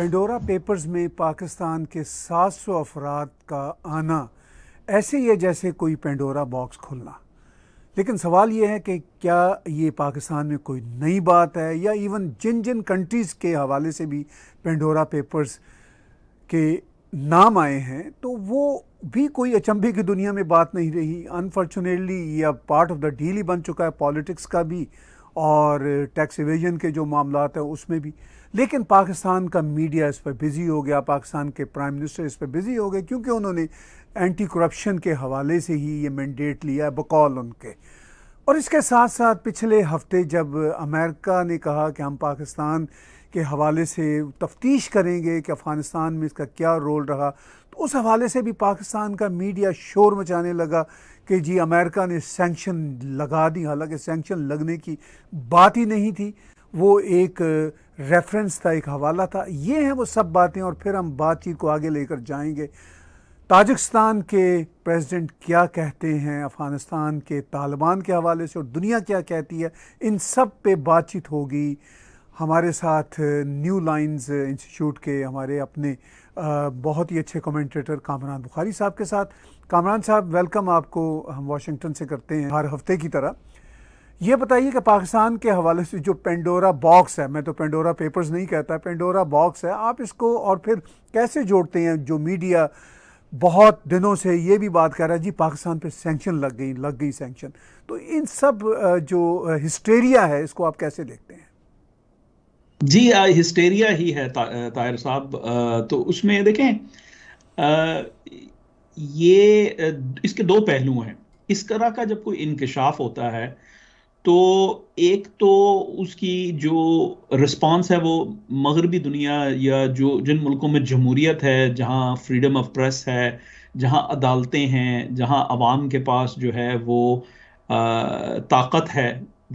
Pandora papers में पाकिस्तान के 700 सौ अफराद का आना ऐसे ही है जैसे कोई पेंडोरा बॉक्स खुलना लेकिन सवाल ये है कि क्या ये पाकिस्तान में कोई नई बात है या इवन जिन जिन कंट्रीज़ के हवाले से भी पेंडोरा पेपर्स के नाम आए हैं तो वो भी कोई अचंभे की दुनिया में बात नहीं रही अनफॉर्चुनेटली ये अब पार्ट ऑफ द डील ही बन चुका है पॉलिटिक्स का भी और टैक्स इवेजन के जो मामला हैं उसमें भी लेकिन पाकिस्तान का मीडिया इस पर बिज़ी हो गया पाकिस्तान के प्राइम मिनिस्टर इस पर बिज़ी हो गए क्योंकि उन्होंने एंटी करप्शन के हवाले से ही ये मैंडेट लिया है बकौल उनके और इसके साथ साथ पिछले हफ्ते जब अमेरिका ने कहा कि हम पाकिस्तान के हवाले से तफ्तीश करेंगे कि अफ़गानिस्तान में इसका क्या रोल रहा तो उस हवाले से भी पाकिस्तान का मीडिया शोर मचाने लगा कि जी अमेरिका ने सेंक्शन लगा दी हालांकि सेंक्शन लगने की बात ही नहीं थी वो एक रेफरेंस था एक हवाला था ये हैं वो सब बातें और फिर हम बातचीत को आगे लेकर जाएंगे ताजिकस्तान के प्रेसिडेंट क्या कहते हैं अफ़गानिस्तान के तालिबान के हवाले से और दुनिया क्या कहती है इन सब पे बातचीत होगी हमारे साथ न्यू लाइंस इंस्टीट्यूट के हमारे अपने बहुत ही अच्छे कमेंटेटर कामरान बुखारी साहब के साथ कामरान साहब वेलकम आपको हम वाशिंगटन से करते हैं हर हफ्ते की तरह ये बताइए कि पाकिस्तान के हवाले से जो पेंडोरा बॉक्स है मैं तो पेंडोरा पेपर्स नहीं कहता पेंडोरा बॉक्स है आप इसको और फिर कैसे जोड़ते हैं जो मीडिया बहुत दिनों से ये भी बात कर रहा है जी पाकिस्तान पे सेंक्शन लग गई लग गई सेंक्शन तो इन सब जो हिस्टेरिया है इसको आप कैसे देखते हैं जी आ, हिस्टेरिया ही है ता, तायर साहब तो उसमें देखें आ, ये इसके दो पहलू हैं इस तरह का जब कोई इंकशाफ होता है तो एक तो उसकी जो रिस्पांस है वो मगरबी दुनिया या जो जिन मुल्कों में जमहूरियत है जहाँ फ्रीडम ऑफ प्रेस है जहाँ अदालतें हैं जहाँ आवाम के पास जो है वो आ, ताकत है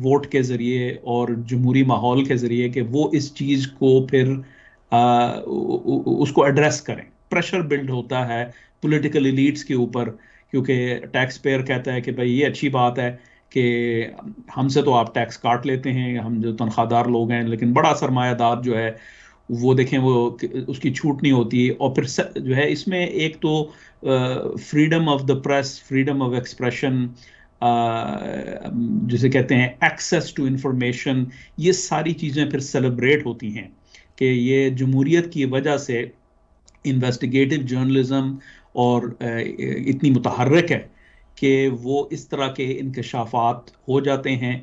वोट के ज़रिए और जमहूरी माहौल के ज़रिए कि वो इस चीज़ को फिर आ, उसको एड्रेस करें प्रेशर बिल्ड होता है पॉलिटिकल लीड्स के ऊपर क्योंकि टैक्स पेयर कहता है कि भाई ये अच्छी बात है कि हमसे तो आप टैक्स काट लेते हैं हम जो तनख्वाहदार लोग हैं लेकिन बड़ा सरमायादार जो है वो देखें वो उसकी छूट नहीं होती और फिर जो है इसमें एक तो freedom of the press freedom of expression जिसे कहते हैं एक्सेस टू इंफॉर्मेशन ये सारी चीज़ें फिर सेलिब्रेट होती हैं कि ये जमहूरीत की वजह से इन्वेस्टिगेटिव जर्नलिज़म और इतनी मुतहरक है कि वो इस तरह के इंकशाफात हो जाते हैं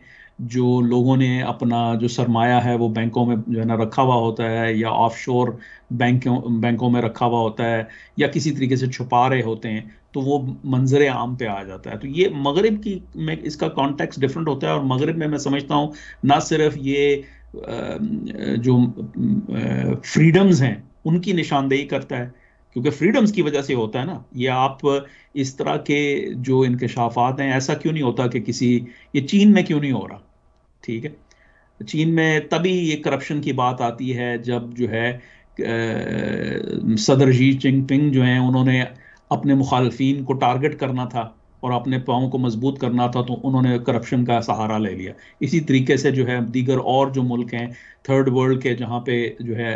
जो लोगों ने अपना जो सरमाया है वो बैंकों में जो है ना रखा हुआ होता है या ऑफशोर बैंकों बैंकों में रखा हुआ होता है या किसी तरीके से छुपा रहे होते हैं तो वो मंजर आम पे आ जाता है तो ये मगरब की में इसका कॉन्टेक्स्ट डिफरेंट होता है और मगरब में मैं समझता हूँ ना सिर्फ ये जो फ्रीडम्स हैं उनकी निशानदेही करता है क्योंकि फ्रीडम्स की वजह से होता है ना ये आप इस तरह के जो इनकशाफात हैं ऐसा क्यों नहीं होता कि किसी ये चीन में क्यों नहीं हो रहा ठीक है चीन में तभी ये करप्शन की बात आती है जब जो है सदर जी पिंग जो हैं उन्होंने अपने मुखालफी को टारगेट करना था और अपने पाओं को मजबूत करना था तो उन्होंने करप्शन का सहारा ले लिया इसी तरीके से जो है दीगर और जो मुल्क हैं थर्ड वर्ल्ड के जहाँ पे जो है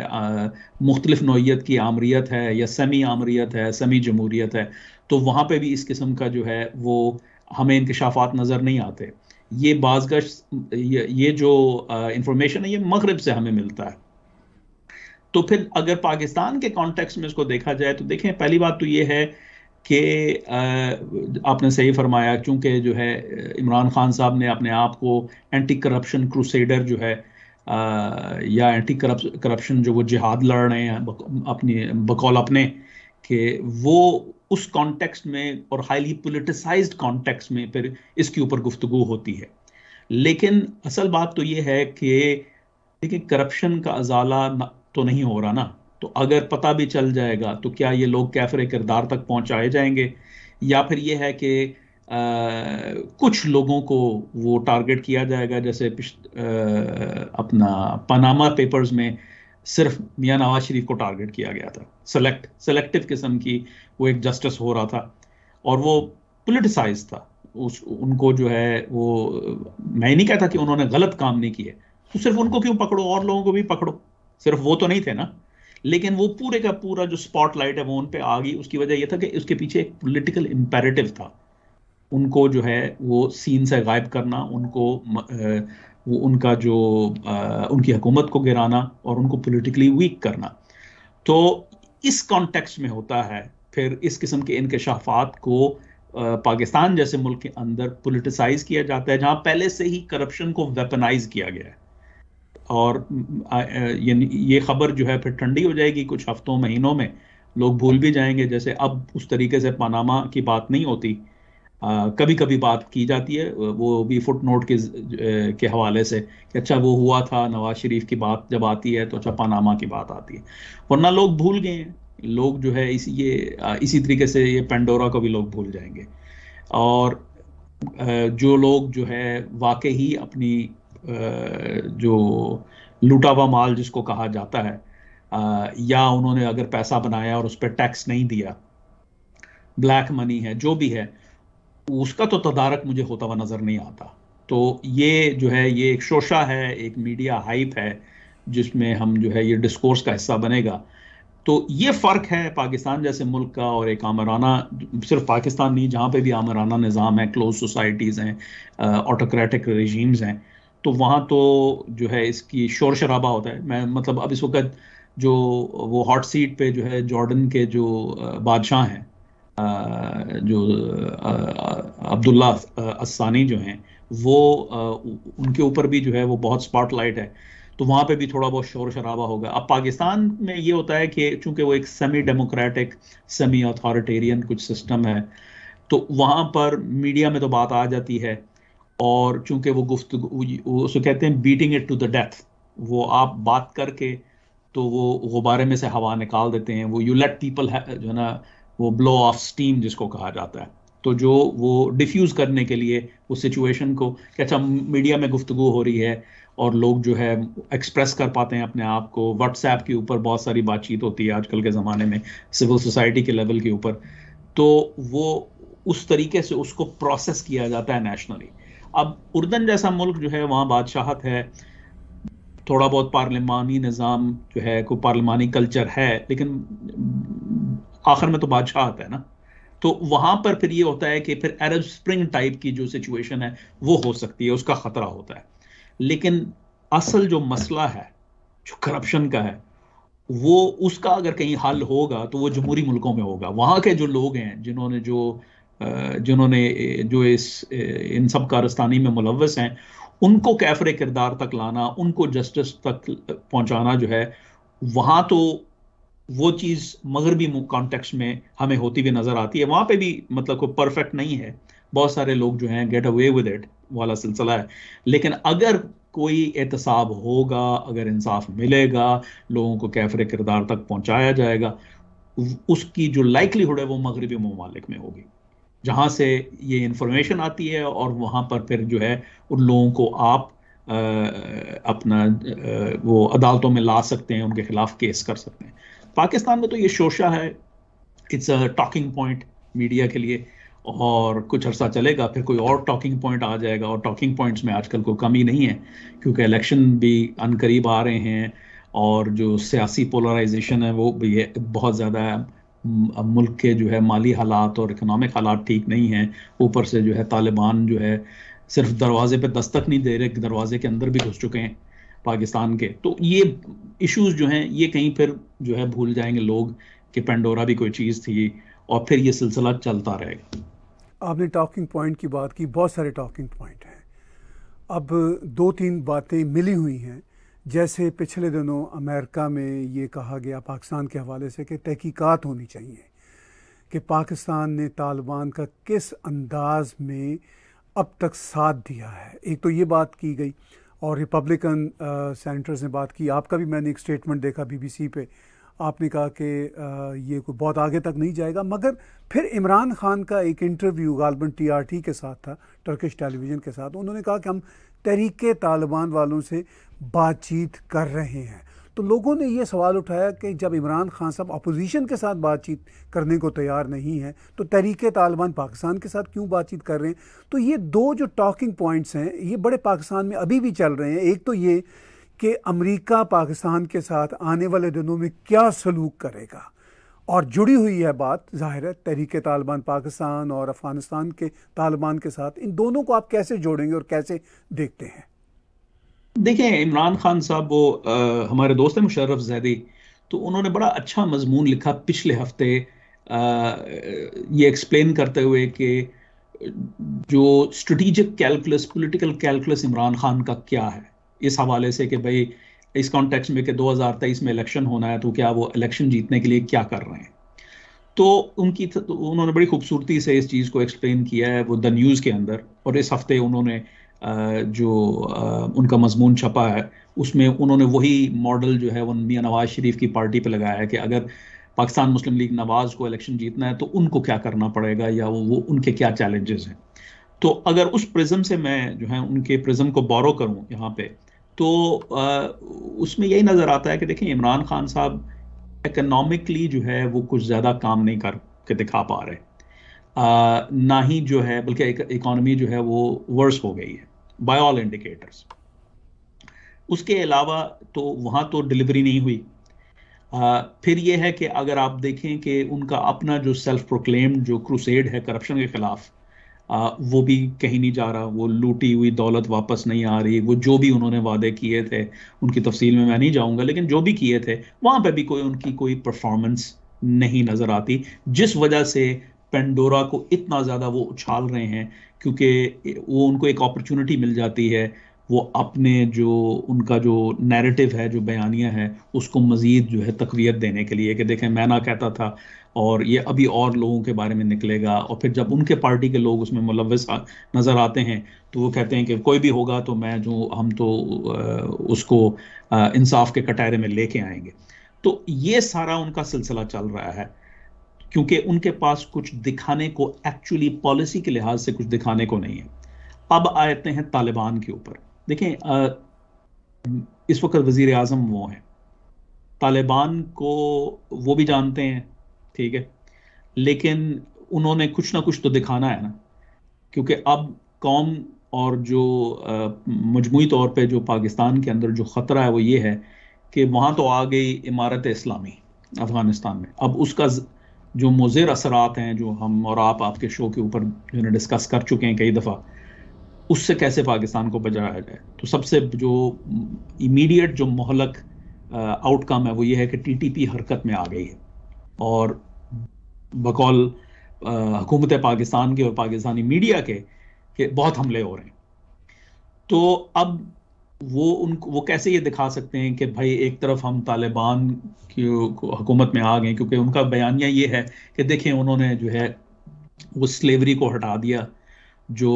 मुख्तलिफ नोयत की आमरीत है या सेमी आमरीत है सेमी जमहूरीत है तो वहाँ पर भी इस किस्म का जो है वो हमें इंकशाफात नज़र नहीं आते ये बाजगश ये, ये जो इंफॉर्मेशन है ये मगरब से हमें मिलता है तो फिर अगर पाकिस्तान के कॉन्टेक्स्ट में इसको देखा जाए तो देखें पहली बात तो ये है कि आपने सही फरमाया क्योंकि जो है इमरान खान साहब ने अपने आप को एंटी करप्शन क्रूसेडर जो है आ, या एंटी करप्शन जो वो जिहाद लड़ रहे हैं अपनी बकौल अपने कि वो उस कॉन्टेक्स्ट में और हाईली पोलिटिसाइज कॉन्टेक्स्ट में फिर इसके ऊपर गुफ्तु होती है लेकिन असल बात तो ये है कि देखिए करप्शन का अजाला तो नहीं हो रहा ना तो अगर पता भी चल जाएगा तो क्या ये लोग कैफरे किरदार तक पहुंचाए जाएंगे या फिर ये है कि कुछ लोगों को वो टारगेट किया जाएगा जैसे आ, अपना पनामा पेपर्स में सिर्फ मियाँ नवाज शरीफ को टारगेट किया गया था सेलेक्ट सेलेक्टिव किस्म की वो एक जस्टिस हो रहा था और वो पोलिटिसाइज था उस उनको जो है वो मैं नहीं कहता कि उन्होंने गलत काम नहीं किए तो सिर्फ उनको क्यों पकड़ो और लोगों को भी पकड़ो सिर्फ वो तो नहीं थे ना लेकिन वो पूरे का पूरा जो स्पॉटलाइट है वो उन पर आ गई उसकी वजह ये था कि उसके पीछे एक पोलिटिकल इम्पेरेटिव था उनको जो है वो सीन से गायब करना उनको वो उनका जो उनकी हुकूमत को गिराना और उनको पोलिटिकली वीक करना तो इस कॉन्टेक्स्ट में होता है फिर इस किस्म के इनकशाफात को पाकिस्तान जैसे मुल्क के अंदर पोलिटिसाइज किया जाता है जहां पहले से ही करप्शन को वेपनाइज किया गया है और ये खबर जो है फिर ठंडी हो जाएगी कुछ हफ्तों महीनों में लोग भूल भी जाएंगे जैसे अब उस तरीके से पनामा की बात नहीं होती आ, कभी कभी बात की जाती है वो भी फुट नोट के के हवाले से कि अच्छा वो हुआ था नवाज शरीफ की बात जब आती है तो अच्छा पनामा की बात आती है वरना लोग भूल गए हैं लोग जो है इसी ये इसी तरीके से ये पेंडोरा को भी लोग भूल जाएंगे और जो लोग जो है वाकई ही अपनी जो लूटा हुआ माल जिसको कहा जाता है या उन्होंने अगर पैसा बनाया और उस पर टैक्स नहीं दिया ब्लैक मनी है जो भी है उसका तो तदारक मुझे होता हुआ नज़र नहीं आता तो ये जो है ये एक शोशा है एक मीडिया हाइप है जिसमें हम जो है ये डिस्कोर्स का हिस्सा बनेगा तो ये फ़र्क है पाकिस्तान जैसे मुल्क का और एक आमराना सिर्फ पाकिस्तान नहीं जहाँ पे भी आमराना निज़ाम है क्लोज सोसाइटीज़ हैं ऑटोक्रेटिक रेजीम्स हैं तो वहाँ तो जो है इसकी शोर शराबा होता है मैं मतलब अब इस वक्त जो वो हॉट सीट पे जो है जॉर्डन के जो बादशाह हैं जो अब्दुल्ला अस्सानी जो हैं वो उनके ऊपर भी जो है वो बहुत स्पॉटलाइट है तो वहाँ पे भी थोड़ा बहुत शोर शराबा होगा अब पाकिस्तान में ये होता है कि चूंकि वो एक सेमी डेमोक्रेटिक सेमी अथॉरिटेरियन कुछ सिस्टम है तो वहाँ पर मीडिया में तो बात आ जाती है और चूंकि वो गुफ्त उसको कहते हैं beating it to the death वो आप बात करके तो वो गुब्बारे में से हवा निकाल देते हैं वो यू लेट पीपल जो है ना वो ब्लो ऑफ स्टीम जिसको कहा जाता है तो जो वो डिफ्यूज़ करने के लिए उस सिचुएशन को कि अच्छा मीडिया में गुफ्तु हो रही है और लोग जो है एक्सप्रेस कर पाते हैं अपने आप को व्हाट्सएप के ऊपर बहुत सारी बातचीत होती है आजकल के ज़माने में सिविल सोसाइटी के लेवल के ऊपर तो वो उस तरीके से उसको प्रोसेस किया जाता है नेशनली अब उर्दन जैसा मुल्क जो है वहाँ बादशाहत है थोड़ा बहुत पार्लिमानी निज़ाम जो है को पार्लिमानी कल्चर है लेकिन आखिर में तो बादशाहत है ना तो वहां पर फिर ये होता है कि फिर अरब स्प्रिंग टाइप की जो सिचुएशन है वो हो सकती है उसका खतरा होता है लेकिन असल जो मसला है जो करप्शन का है वो उसका अगर कहीं हल होगा तो वो जमहूरी मुल्कों में होगा वहाँ के जो लोग हैं जिन्होंने जो जिन्होंने जो इस इन सब कारस्तानी में मुलवस हैं उनको कैफरे किरदार तक लाना उनको जस्टिस तक पहुंचाना जो है वहाँ तो वो चीज़ मगरबी कॉन्टेक्स्ट में हमें होती हुई नज़र आती है वहाँ पे भी मतलब कोई परफेक्ट नहीं है बहुत सारे लोग जो हैं गेट अवे विद इट वाला सिलसिला है लेकिन अगर कोई एहतसाब होगा अगर इंसाफ मिलेगा लोगों को कैफरे किरदार तक पहुँचाया जाएगा उसकी जो लाइकलीहुड है वो मगरबी ममालिक में होगी जहाँ से ये इंफॉर्मेशन आती है और वहाँ पर फिर जो है उन लोगों को आप आ, अपना आ, वो अदालतों में ला सकते हैं उनके खिलाफ केस कर सकते हैं पाकिस्तान में तो ये शोशा है it's a talking point media के लिए और कुछ अरसा चलेगा फिर कोई और टॉकिंग पॉइंट आ जाएगा और टॉकिंग पॉइंट्स में आजकल कोई कमी नहीं है क्योंकि इलेक्शन भी अनकरीब आ रहे हैं और जो सियासी पोलराइजेशन है वो भी बहुत ज़्यादा है मुल्क के जो है माली हालात और इकनॉमिक हालात ठीक नहीं हैं ऊपर से जो है तालिबान जो है सिर्फ दरवाजे पे दस्तक नहीं दे रहे दरवाजे के अंदर भी घुस चुके हैं पाकिस्तान के तो ये इश्यूज जो हैं ये कहीं फिर जो है भूल जाएंगे लोग कि पेंडोरा भी कोई चीज़ थी और फिर ये सिलसिला चलता रहेगा आपने टॉकिंग पॉइंट की बात की बहुत सारे टॉकिंग पॉइंट हैं अब दो तीन बातें मिली हुई हैं जैसे पिछले दिनों अमेरिका में ये कहा गया पाकिस्तान के हवाले से कि तहकीकात होनी चाहिए कि पाकिस्तान ने तालिबान का किस अंदाज में अब तक साथ दिया है एक तो ये बात की गई और रिपब्लिकन सेनेटर्स ने बात की आपका भी मैंने एक स्टेटमेंट देखा बीबीसी पे आपने कहा कि ये कोई बहुत आगे तक नहीं जाएगा मगर फिर इमरान खान का एक इंटरव्यू गालबन टीआरटी के साथ था टर्किश टेलीविज़न के साथ उन्होंने कहा कि हम तरीके तालिबान वालों से बातचीत कर रहे हैं तो लोगों ने ये सवाल उठाया कि जब इमरान खान साहब अपोजिशन के साथ बातचीत करने को तैयार नहीं है तो तहरीक तालिबान पाकिस्तान के साथ क्यों बातचीत कर रहे हैं तो ये दो जो टॉकिंग पॉइंट्स हैं ये बड़े पाकिस्तान में अभी भी चल रहे हैं एक तो ये कि अमरीका पाकिस्तान के साथ आने वाले दिनों में क्या सलूक करेगा और जुड़ी हुई है बात जाहिर है तहरीक तालिबान पाकिस्तान और अफ़गानिस्तान के तालिबान के साथ इन दोनों को आप कैसे जोड़ेंगे और कैसे देखते हैं देखें इमरान खान साहब वो आ, हमारे दोस्त हैं मुशर्रफ जैदी तो उन्होंने बड़ा अच्छा मजमून लिखा पिछले हफ्ते आ, ये एक्सप्लेन करते हुए कि जो strategic calculus political calculus Imran Khan का क्या है इस हवाले से कि भाई इस कॉन्टेक्स्ट में कि 2023 में इलेक्शन होना है तो क्या वो इलेक्शन जीतने के लिए क्या कर रहे हैं तो उनकी तो, तो उन्होंने बड़ी खूबसूरती से इस चीज़ को एक्सप्लेन किया है वो द न्यूज़ के अंदर और इस हफ्ते उन्होंने जो उनका मजमून छपा है उसमें उन्होंने वही मॉडल जो है वो मियाँ नवाज शरीफ की पार्टी पे लगाया है कि अगर पाकिस्तान मुस्लिम लीग नवाज को इलेक्शन जीतना है तो उनको क्या करना पड़ेगा या वो वो उनके क्या चैलेंजेस हैं तो अगर उस प्रिज्म से मैं जो है उनके प्रिज्म को बोरो करूं यहाँ पे तो आ, उसमें यही नज़र आता है कि देखें इमरान खान साहब इकोनॉमिकली जो है वो कुछ ज़्यादा काम नहीं कर के दिखा पा रहे आ, ना ही जो है बल्कि इकॉनमी जो है वो वर्स हो गई है बाय ऑल इंडिकेटर्स उसके अलावा तो वहां तो डिलीवरी नहीं हुई आ, फिर यह है कि अगर आप देखें कि उनका अपना जो सेल्फ प्रोक्लेम्ड जो क्रूसेड है करप्शन के खिलाफ आ, वो भी कहीं नहीं जा रहा वो लूटी हुई दौलत वापस नहीं आ रही वो जो भी उन्होंने वादे किए थे उनकी तफसील में मैं नहीं जाऊंगा लेकिन जो भी किए थे वहां पर भी कोई उनकी कोई परफॉर्मेंस नहीं नज़र आती जिस वजह से पेंडोरा को इतना ज़्यादा वो उछाल रहे हैं क्योंकि वो उनको एक अपॉर्चुनिटी मिल जाती है वो अपने जो उनका जो नैरेटिव है जो बयानिया है उसको मज़ीद जो है तकवीत देने के लिए कि देखें मैं ना कहता था और ये अभी और लोगों के बारे में निकलेगा और फिर जब उनके पार्टी के लोग उसमें मुलवस नज़र आते हैं तो वो कहते हैं कि कोई भी होगा तो मैं जो हम तो उसको इंसाफ के कटहरे में लेके आएंगे तो ये सारा उनका सिलसिला चल रहा है क्योंकि उनके पास कुछ दिखाने को एक्चुअली पॉलिसी के लिहाज से कुछ दिखाने को नहीं है अब आते हैं तालिबान के ऊपर देखें इस वक्त वजीर आजम वो हैं तालिबान को वो भी जानते हैं ठीक है लेकिन उन्होंने कुछ ना कुछ तो दिखाना है ना क्योंकि अब कौम और जो मजमू तौर पे जो पाकिस्तान के अंदर जो ख़तरा है वो ये है कि वहां तो आ गई इमारत इस्लामी अफ़गानिस्तान में अब उसका जो मुजिर असरात हैं जो हम और आप आपके शो के ऊपर जो है डिस्कस कर चुके हैं कई दफ़ा उससे कैसे पाकिस्तान को बचाया जाए तो सबसे जो इमीडिएट जो मोहलक आउटकम है वो ये है कि टीटीपी हरकत में आ गई है और बकौल हुकूमत पाकिस्तान के और पाकिस्तानी मीडिया के के बहुत हमले हो रहे हैं तो अब वो उन वो कैसे ये दिखा सकते हैं कि भाई एक तरफ हम तालिबान की हुकूमत में आ गए क्योंकि उनका बयानिया ये है कि देखें उन्होंने जो है वो स्लेवरी को हटा दिया जो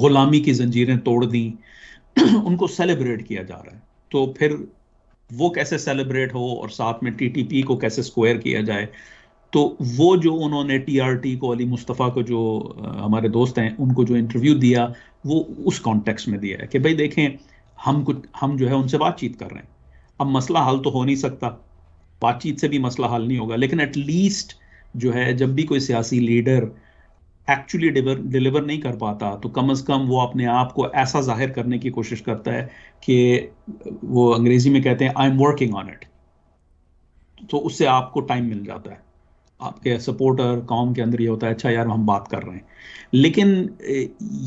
ग़ुलामी की जंजीरें तोड़ दी उनको सेलिब्रेट किया जा रहा है तो फिर वो कैसे सेलिब्रेट हो और साथ में टीटीपी को कैसे स्क्वायर किया जाए तो वो जो उन्होंने टी आर टी को अली मुस्तफ़ा को जो हमारे दोस्त हैं उनको जो इंटरव्यू दिया वो उस कॉन्टेक्स्ट में दिया है कि भाई देखें हम कुछ हम जो है उनसे बातचीत कर रहे हैं अब मसला हल तो हो नहीं सकता बातचीत से भी मसला हल नहीं होगा लेकिन एटलीस्ट जो है जब भी कोई सियासी लीडर एक्चुअली डिलीवर नहीं कर पाता तो कम अज़ कम वो अपने आप को ऐसा जाहिर करने की कोशिश करता है कि वो अंग्रेजी में कहते हैं I am working on it तो उससे आपको टाइम मिल जाता है आपके सपोर्टर कॉम के अंदर ये होता है अच्छा यार हम बात कर रहे हैं लेकिन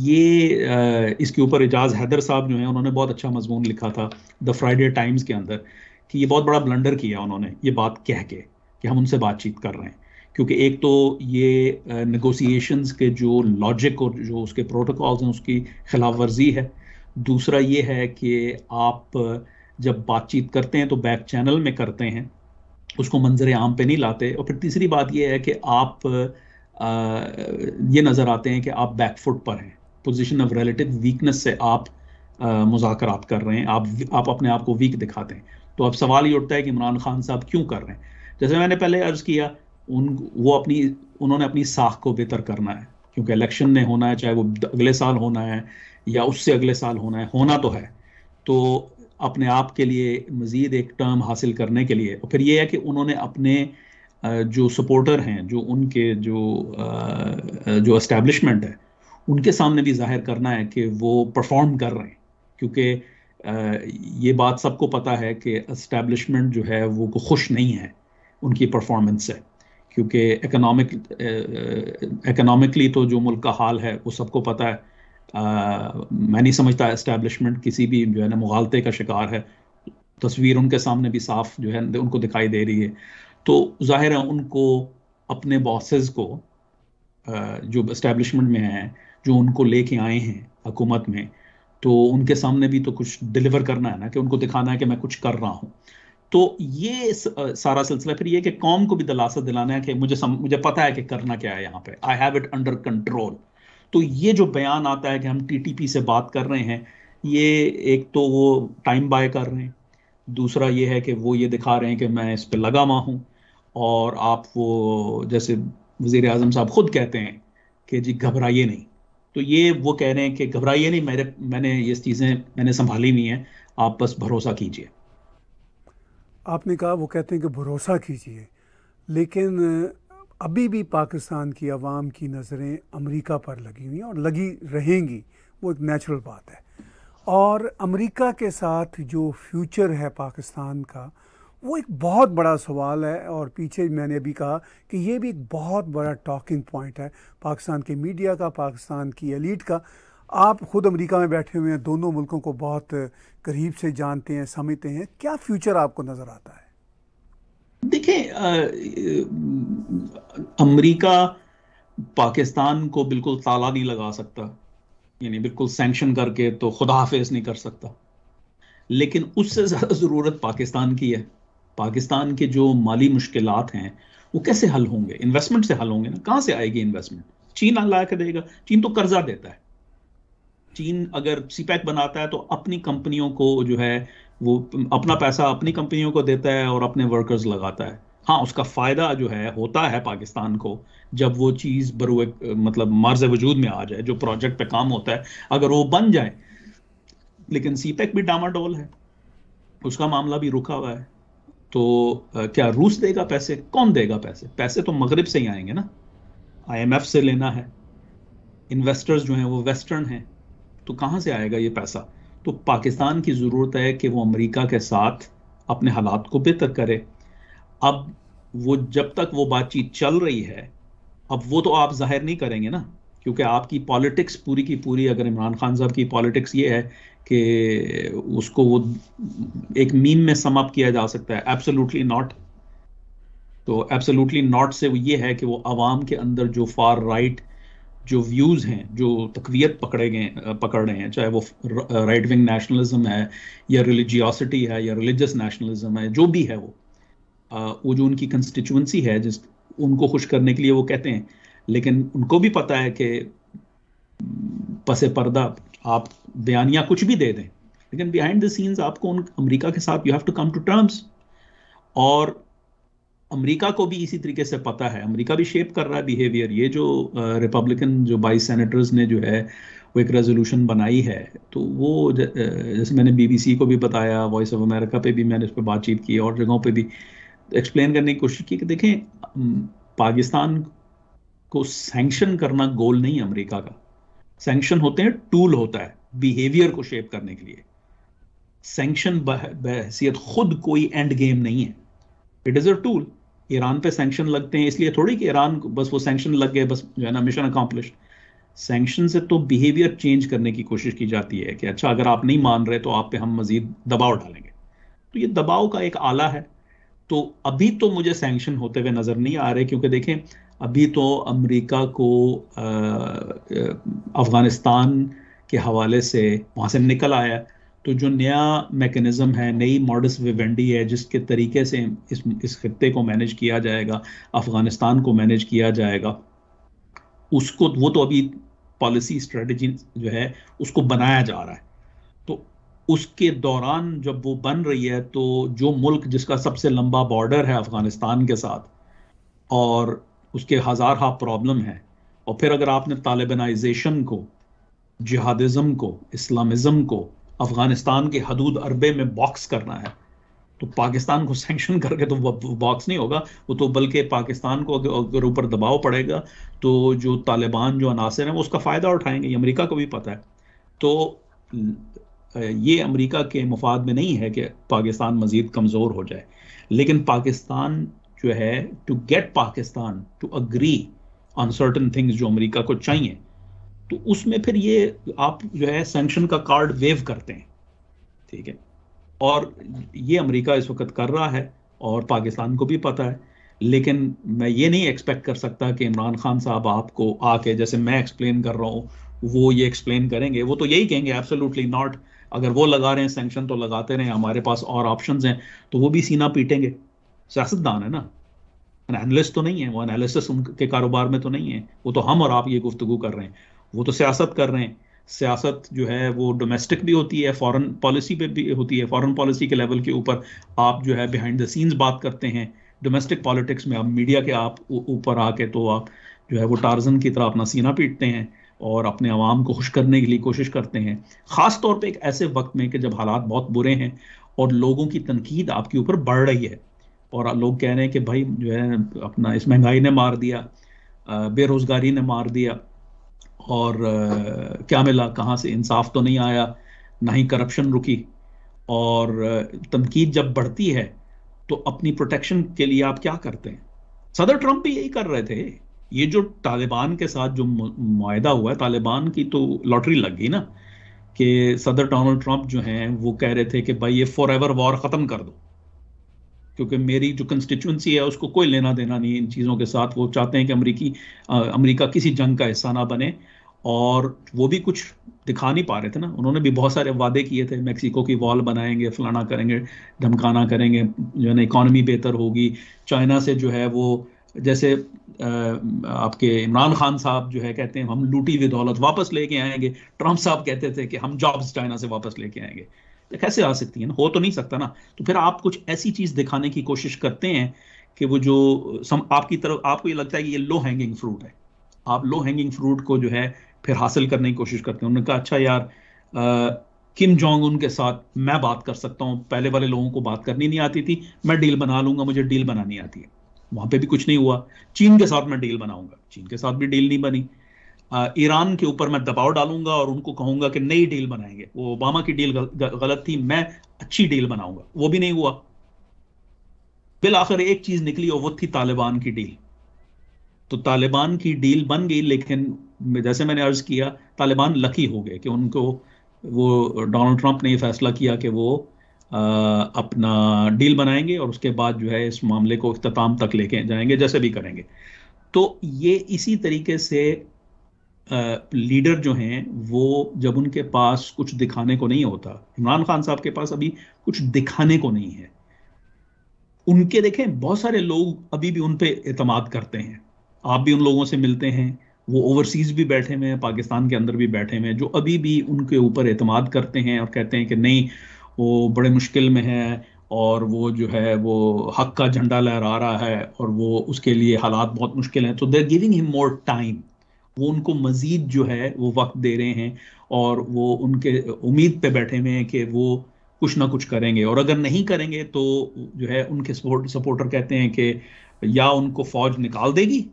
ये इसके ऊपर एजाज हैदर साहब जो है उन्होंने बहुत अच्छा मजमून लिखा था द फ्राइडे टाइम्स के अंदर कि ये बहुत बड़ा ब्लंडर किया उन्होंने ये बात कह के कि हम उनसे बातचीत कर रहे हैं क्योंकि एक तो ये नगोसिएशंस के जो लॉजिक और जो उसके प्रोटोकॉल्स हैं उसकी खिलाफ वर्जी है दूसरा ये है कि आप जब बातचीत करते हैं तो बैक चैनल में करते हैं उसको मंजर आम पे नहीं लाते और फिर तीसरी बात यह है कि आप ये नज़र आते हैं कि आप बैकफुट पर हैं पोजिशन ऑफ रिलेटिव वीकनेस से आप मुजाकर कर रहे हैं आप आप अपने आप को वीक दिखाते हैं तो अब सवाल ये उठता है कि इमरान खान साहब क्यों कर रहे हैं जैसे मैंने पहले अर्ज़ किया उन वो अपनी उन्होंने अपनी साख को बेहतर करना है क्योंकि इलेक्शन ने होना है चाहे वो अगले साल होना है या उससे अगले साल होना है होना तो है तो अपने आप के लिए मज़ीद एक टर्म हासिल करने के लिए और फिर ये है कि उन्होंने अपने जो सपोर्टर हैं जो उनके जो जो इस्टेब्लिशमेंट है उनके सामने भी जाहिर करना है कि वो परफॉर्म कर रहे हैं क्योंकि ये बात सबको पता है कि इस्टेब्लिशमेंट जो है वो को खुश नहीं है उनकी परफॉर्मेंस से क्योंकि इकोनॉमिक इकोनॉमिकली तो जो मुल्क का हाल है वो सबको पता है मैं नहीं समझता इस्टेब्लिशमेंट किसी भी जो है ना मुगालते का शिकार है तस्वीर उनके सामने भी साफ जो है उनको दिखाई दे रही है तो जाहिर है उनको अपने बॉसेस को जो इस्टेब्लिशमेंट में हैं जो उनको लेके आए हैं हुकूमत में तो उनके सामने भी तो कुछ डिलीवर करना है ना कि उनको दिखाना है कि मैं कुछ कर रहा हूँ तो ये सारा सिलसिला फिर ये कि कौम को भी दलासा दिलाना है कि मुझे सम, मुझे पता है कि करना क्या है यहाँ पे I have it under control तो ये जो बयान आता है कि हम टीटीपी से बात कर रहे हैं ये एक तो वो टाइम बाय कर रहे हैं दूसरा ये है कि वो ये दिखा रहे हैं कि मैं इस पर लगा हुआ हूँ और आप वो जैसे वजीर अजम साहब खुद कहते हैं कि जी घबराइए नहीं तो ये वो कह रहे हैं कि घबराइए नहीं मेरे मैंने ये चीज़ें मैंने संभाली हुई हैं आप बस भरोसा कीजिए आपने कहा वो कहते हैं कि भरोसा कीजिए लेकिन अभी भी पाकिस्तान की आवाम की नज़रें अमेरिका पर लगी हुई हैं और लगी रहेंगी वो एक नेचुरल बात है और अमेरिका के साथ जो फ्यूचर है पाकिस्तान का वो एक बहुत बड़ा सवाल है और पीछे मैंने अभी कहा कि ये भी एक बहुत बड़ा टॉकिंग पॉइंट है पाकिस्तान के मीडिया का पाकिस्तान की एलिट का आप खुद अमेरिका में बैठे हुए हैं दोनों मुल्कों को बहुत करीब से जानते हैं समझते हैं क्या फ्यूचर आपको नज़र आता है देखिए अमेरिका पाकिस्तान को बिल्कुल ताला नहीं लगा सकता यानी बिल्कुल सैंक्शन करके तो खुदा हाफिज नहीं कर सकता लेकिन उससे ज़्यादा ज़रूरत पाकिस्तान की है पाकिस्तान के जो माली मुश्किल हैं वो कैसे हल होंगे इन्वेस्टमेंट से हल होंगे ना कहाँ से आएगी इन्वेस्टमेंट चीन ला के देगा चीन तो कर्जा देता है चीन अगर सीपैक बनाता है तो अपनी कंपनियों को जो है वो अपना पैसा अपनी कंपनियों को देता है और अपने वर्कर्स लगाता है हाँ उसका फ़ायदा जो है होता है पाकिस्तान को जब वो चीज़ बरुए मतलब मर्ज वजूद में आ जाए जो प्रोजेक्ट पे काम होता है अगर वो बन जाए लेकिन सीपेक e भी डामाडोल है उसका मामला भी रुका हुआ है तो क्या रूस देगा पैसे कौन देगा पैसे पैसे तो मगरब से ही आएंगे ना आईएमएफ से लेना है इन्वेस्टर्स जो हैं वो वेस्टर्न हैं तो कहाँ से आएगा ये पैसा तो पाकिस्तान की ज़रूरत है कि वो अमेरिका के साथ अपने हालात को बेहतर करे अब वो जब तक वो बातचीत चल रही है अब वो तो आप जाहिर नहीं करेंगे ना क्योंकि आपकी पॉलिटिक्स पूरी की पूरी अगर इमरान खान साहब की पॉलिटिक्स ये है कि उसको वो एक मीम में समाप्त किया जा सकता है एब्सोल्युटली नॉट तो एब्सोल्युटली नॉट से वो ये है कि वो आवाम के अंदर जो फार राइट जो व्यूज़ हैं जो तकवीत पकड़े गए पकड़ रहे हैं चाहे वो राइट विंग नेशनलिज्म है या रिलीजियोसिटी है या रिलीजियस नेशनलिज्म है जो भी है वो वो जो उनकी कंस्टिट्यूंसी है जिस उनको खुश करने के लिए वो कहते हैं लेकिन उनको भी पता है कि पसे पर्दा आप बयानिया कुछ भी दे दें लेकिन बिहाइंड द सीन्स आपको उन अमेरिका के साथ you have to come to terms और अमेरिका को भी इसी तरीके से पता है अमेरिका भी शेप कर रहा है बिहेवियर ये जो रिपब्लिकन जो बाईस सेनेटर्स ने जो है वो एक रेजोल्यूशन बनाई है तो वो जैसे मैंने बीबीसी को भी बताया वॉइस ऑफ अमेरिका पे भी मैंने इस पर बातचीत की और जगहों पे भी एक्सप्लेन करने की कोशिश की कि देखें पाकिस्तान को सैंक्शन करना गोल नहीं अमरीका का सैंक्शन होते हैं टूल होता है बिहेवियर को शेप करने के लिए सैंक्शन बहसीत खुद कोई एंड गेम नहीं है it is a tool Iran पे सेंक्शन लगते हैं इसलिए थोड़ी कि ईरान बस वो सेंक्शन लग गए बस जो है ना मिशन अकॉम्पलिश सेंक्शन से तो बिहेवियर चेंज करने की कोशिश की जाती है कि अच्छा अगर आप नहीं मान रहे तो आप पे हम मजीद दबाव डालेंगे तो ये दबाव का एक आला है तो अभी तो मुझे सेंक्शन होते हुए नज़र नहीं आ रहे क्योंकि देखें अभी तो अमरीका को अफ़गानिस्तान के हवाले से वहाँ से निकल आया तो जो नया मैकेनिज़्म है नई मॉडस विवेंडी है जिसके तरीके से इस इस खत्ते को मैनेज किया जाएगा अफ़गानिस्तान को मैनेज किया जाएगा उसको वो तो अभी पॉलिसी स्ट्रेटजी जो है उसको बनाया जा रहा है तो उसके दौरान जब वो बन रही है तो जो मुल्क जिसका सबसे लंबा बॉर्डर है अफ़गानिस्तान के साथ और उसके हज़ार हा प्रॉब्लम है और फिर अगर आपने तालिबानाइजेशन को जिहादिज्म को इस्लामिज़म को अफगानिस्तान के हदूद अरबे में बॉक्स करना है तो पाकिस्तान को सेंक्शन करके तो बॉक्स नहीं होगा वो तो बल्कि पाकिस्तान को अगर ऊपर दबाव पड़ेगा तो जो तालिबान जो अनासर हैं वो उसका फ़ायदा उठाएंगे अमरीका को भी पता है तो ये अमरीका के मफाद में नहीं है कि पाकिस्तान मज़ीद कमज़ोर हो जाए लेकिन पाकिस्तान जो है to get Pakistan to agree on certain things जो अमरीका को चाहिए तो उसमें फिर ये आप जो है सेंक्शन का कार्ड वेव करते हैं ठीक है और ये अमेरिका इस वक्त कर रहा है और पाकिस्तान को भी पता है लेकिन मैं ये नहीं एक्सपेक्ट कर सकता कि इमरान खान साहब आपको आके जैसे मैं एक्सप्लेन कर रहा हूँ वो ये एक्सप्लेन करेंगे वो तो यही कहेंगे एब्सोल्युटली नॉट अगर वो लगा रहे हैं सेंक्शन तो लगाते रहे हमारे पास और ऑप्शन हैं तो वो भी सीना पीटेंगे सियासतदान है ना एनालिस्ट तो नहीं है वो एनालिसिस उनके कारोबार में तो नहीं है वो तो हम और आप ये गुफ्तगु कर रहे हैं वो तो सियासत कर रहे हैं सियासत जो है वो डोमेस्टिक भी होती है फॉरेन पॉलिसी पे भी होती है फॉरेन पॉलिसी के लेवल के ऊपर आप जो है बिहाइंड द सीन्स बात करते हैं डोमेस्टिक पॉलिटिक्स में आप मीडिया के आप ऊपर आके तो आप जो है वो टारजन की तरह अपना सीना पीटते हैं और अपने आवाम को खुश करने के लिए कोशिश करते हैं ख़ास तौर पे एक ऐसे वक्त में कि जब हालात बहुत बुरे हैं और लोगों की तनकीद आपके ऊपर बढ़ रही है और लोग कह रहे हैं कि भाई जो है अपना इस महंगाई ने मार दिया बेरोज़गारी ने मार दिया और क्या मिला कहाँ से इंसाफ तो नहीं आया ना ही करप्शन रुकी और तनकीद जब बढ़ती है तो अपनी प्रोटेक्शन के लिए आप क्या करते हैं सदर ट्रंप भी यही कर रहे थे ये जो तालिबान के साथ जो माहा हुआ है तालिबान की तो लॉटरी लग गई ना कि सदर डोनाल्ड ट्रंप जो हैं वो कह रहे थे कि भाई ये फॉर एवर वॉर ख़त्म कर दो क्योंकि मेरी जो कंस्टिट्यूंसी है उसको कोई लेना देना नहीं इन चीज़ों के साथ वो चाहते हैं कि अमरीकी अमरीका किसी जंग का हिस्सा ना बने और वो भी कुछ दिखा नहीं पा रहे थे ना उन्होंने भी बहुत सारे वादे किए थे मैक्सिको की वॉल बनाएंगे फलाना करेंगे धमकाना करेंगे जो है ना इकॉनमी बेहतर होगी चाइना से जो है वो जैसे आपके इमरान खान साहब जो है कहते हैं हम लूटी हुई दौलत वापस लेके आएंगे ट्रंप साहब कहते थे कि हम जॉब्स चाइना से वापस लेके आएंगे तो कैसे आ सकती है ना हो तो नहीं सकता ना तो फिर आप कुछ ऐसी चीज़ दिखाने की कोशिश करते हैं कि वो जो सम आपकी तरफ आपको ये लगता है कि ये लो हैंगिंग फ्रूट है आप लो हैंगिंग फ्रूट को जो है फिर हासिल करने की कोशिश करते हैं उन्होंने कहा अच्छा यार आ, किम जोंग उन के साथ मैं बात कर सकता हूँ पहले वाले लोगों को बात करनी नहीं आती थी मैं डील बना लूंगा मुझे डील बनानी आती है वहां पे भी कुछ नहीं हुआ चीन के साथ मैं डील बनाऊंगा चीन के साथ भी डील नहीं बनी ईरान के ऊपर मैं दबाव डालूंगा और उनको कहूंगा कि नई डील बनाएंगे वो ओबामा की डील गलत थी मैं अच्छी डील बनाऊंगा वो भी नहीं हुआ बिल आखिर एक चीज निकली और वो थी तालिबान की डील तो तालिबान की डील बन गई लेकिन जैसे मैंने अर्ज किया तालिबान लकी हो गए कि उनको वो डोनाल्ड ट्रंप ने ये फैसला किया कि वो आ, अपना डील बनाएंगे और उसके बाद जो है इस मामले को अख्ताम तक लेके जाएंगे जैसे भी करेंगे तो ये इसी तरीके से आ, लीडर जो हैं वो जब उनके पास कुछ दिखाने को नहीं होता इमरान खान साहब के पास अभी कुछ दिखाने को नहीं है उनके देखें बहुत सारे लोग अभी भी उन पर अतमाद करते हैं आप भी उन लोगों से मिलते हैं वो ओवरसीज भी बैठे हुए हैं पाकिस्तान के अंदर भी बैठे हुए हैं जो अभी भी उनके ऊपर अतमाद करते हैं और कहते हैं कि नहीं वो बड़े मुश्किल में है और वो जो है वो हक का झंडा लहरा रहा है और वो उसके लिए हालात बहुत मुश्किल हैं तो there giving him more time वो उनको मज़ीद जो है वो वक्त दे रहे हैं और वो उनके उम्मीद पे बैठे हुए हैं कि वो कुछ ना कुछ करेंगे और अगर नहीं करेंगे तो जो है उनके सपोर्ट सपोर्टर कहते हैं कि या उनको फौज निकाल देगी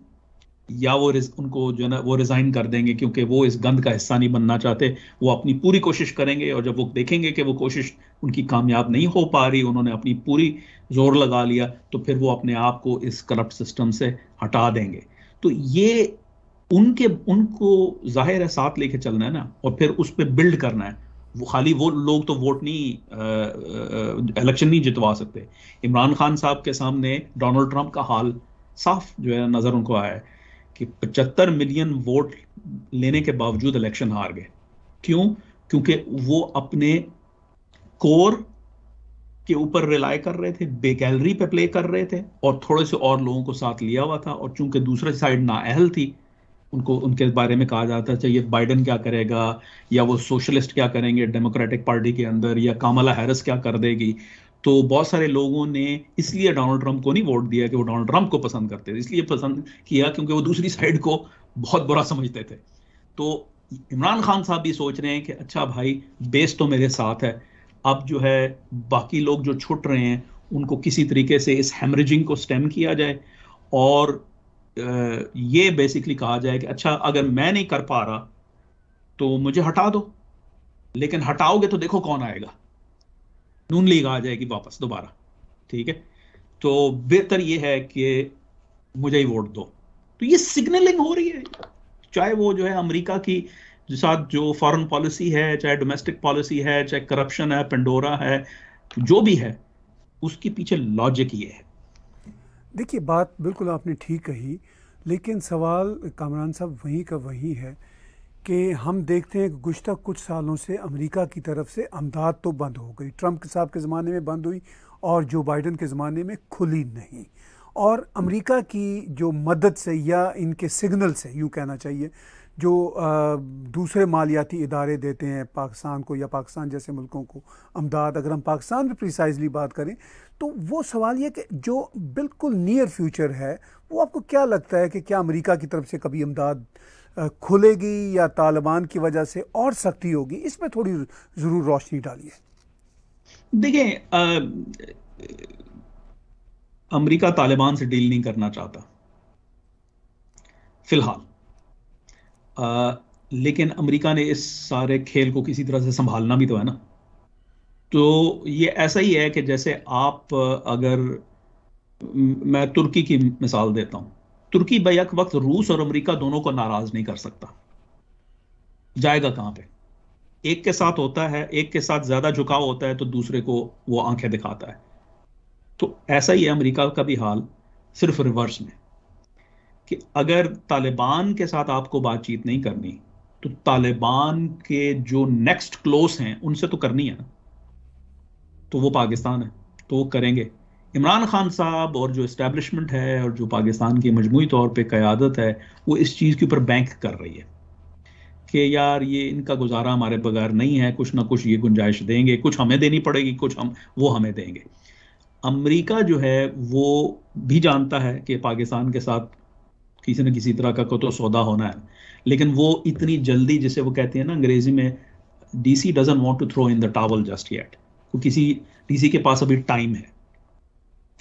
या वो रिज, उनको जो है ना वो रिज़ाइन कर देंगे क्योंकि वो इस गंद का हिस्सा नहीं बनना चाहते वो अपनी पूरी कोशिश करेंगे और जब वो देखेंगे कि वो कोशिश उनकी कामयाब नहीं हो पा रही उन्होंने अपनी पूरी जोर लगा लिया तो फिर वो अपने आप को इस करप्ट सिस्टम से हटा देंगे तो ये उनके उनको जाहिर है साथ लेके चलना है ना और फिर उस पर बिल्ड करना है वो खाली वो लोग तो वोट नहीं इलेक्शन नहीं जितवा सकते इमरान खान साहब के सामने डोनाल्ड ट्रंप का हाल साफ जो है नज़र उनको आया है कि 75 मिलियन वोट लेने के बावजूद इलेक्शन हार गए क्यों क्योंकि वो अपने कोर के ऊपर रिलाय कर रहे थे बे गैलरी पे प्ले कर रहे थे और थोड़े से और लोगों को साथ लिया हुआ था और चूंकि दूसरे साइड नाअहल थी उनको उनके बारे में कहा जाता चाहिए बाइडन क्या करेगा या वो सोशलिस्ट क्या करेंगे डेमोक्रेटिक पार्टी के अंदर या कामला हैरिस क्या कर देगी तो बहुत सारे लोगों ने इसलिए डोनाल्ड ट्रंप को नहीं वोट दिया कि वो डोनाल्ड ट्रंप को पसंद करते थे इसलिए पसंद किया क्योंकि वो दूसरी साइड को बहुत बुरा समझते थे तो इमरान खान साहब भी सोच रहे हैं कि अच्छा भाई बेस तो मेरे साथ है अब जो है बाकी लोग जो छुट रहे हैं उनको किसी तरीके से इस हेमरेजिंग को स्टेम किया जाए और ये बेसिकली कहा जाए कि अच्छा अगर मैं नहीं कर पा रहा तो मुझे हटा दो लेकिन हटाओगे तो देखो कौन आएगा नून लीग आ जाएगी वापस दोबारा ठीक है तो बेहतर ये है कि मुझे ही वोट दो तो ये सिग्नलिंग हो रही है चाहे वो जो है अमेरिका की साथ जो फॉरेन पॉलिसी है चाहे डोमेस्टिक पॉलिसी है चाहे करप्शन है पेंडोरा है जो भी है उसके पीछे लॉजिक ये है देखिए बात बिल्कुल आपने ठीक कही लेकिन सवाल कामरान साहब वहीं का वहीं है कि हम देखते हैं गुजत गुज्त कुछ सालों से अमेरिका की तरफ से अमदाद तो बंद हो गई ट्रंप के साहब के ज़माने में बंद हुई और जो बाइडन के ज़माने में खुली नहीं और अमेरिका की जो मदद से या इनके सिग्नल से यूँ कहना चाहिए जो आ, दूसरे मालियाती इदारे देते हैं पाकिस्तान को या पाकिस्तान जैसे मुल्कों को अमदाद अगर हम पाकिस्तान में प्रिसाइजली बात करें तो वो सवाल ये कि जो बिल्कुल नियर फ्यूचर है वो आपको क्या लगता है कि क्या अमेरिका की तरफ से कभी अमदाद खुलेगी या तालिबान की वजह से और सख्ती होगी इस पर थोड़ी ज़रूर रोशनी डालिए देखिए अमेरिका तालिबान से डील नहीं करना चाहता फिलहाल लेकिन अमेरिका ने इस सारे खेल को किसी तरह से संभालना भी तो है ना तो ये ऐसा ही है कि जैसे आप अगर मैं तुर्की की मिसाल देता हूं तुर्की बैक वक्त रूस और अमेरिका दोनों को नाराज नहीं कर सकता जाएगा कहां पे एक के साथ होता है एक के साथ ज्यादा झुकाव होता है तो दूसरे को वो आंखें दिखाता है तो ऐसा ही है अमेरिका का भी हाल सिर्फ रिवर्स में कि अगर तालिबान के साथ आपको बातचीत नहीं करनी तो तालिबान के जो नेक्स्ट क्लोज हैं उनसे तो करनी है ना तो वो पाकिस्तान है तो वो करेंगे इमरान खान साहब और जो इस्टेब्लिशमेंट है और जो पाकिस्तान की मजमू तौर पर क़्यादत है वो इस चीज़ के ऊपर बैंक कर रही है कि यार ये इनका गुजारा हमारे बगैर नहीं है कुछ ना कुछ ये गुंजाइश देंगे कुछ हमें देनी पड़ेगी कुछ हम वो हमें देंगे अमेरिका जो है वो भी जानता है कि पाकिस्तान के साथ किसी न किसी तरह का को तो सौदा होना है लेकिन वो इतनी जल्दी जिसे वो कहते हैं ना अंग्रेजी में DC doesn't want to throw in the towel just yet वो किसी डीसी के पास अभी टाइम है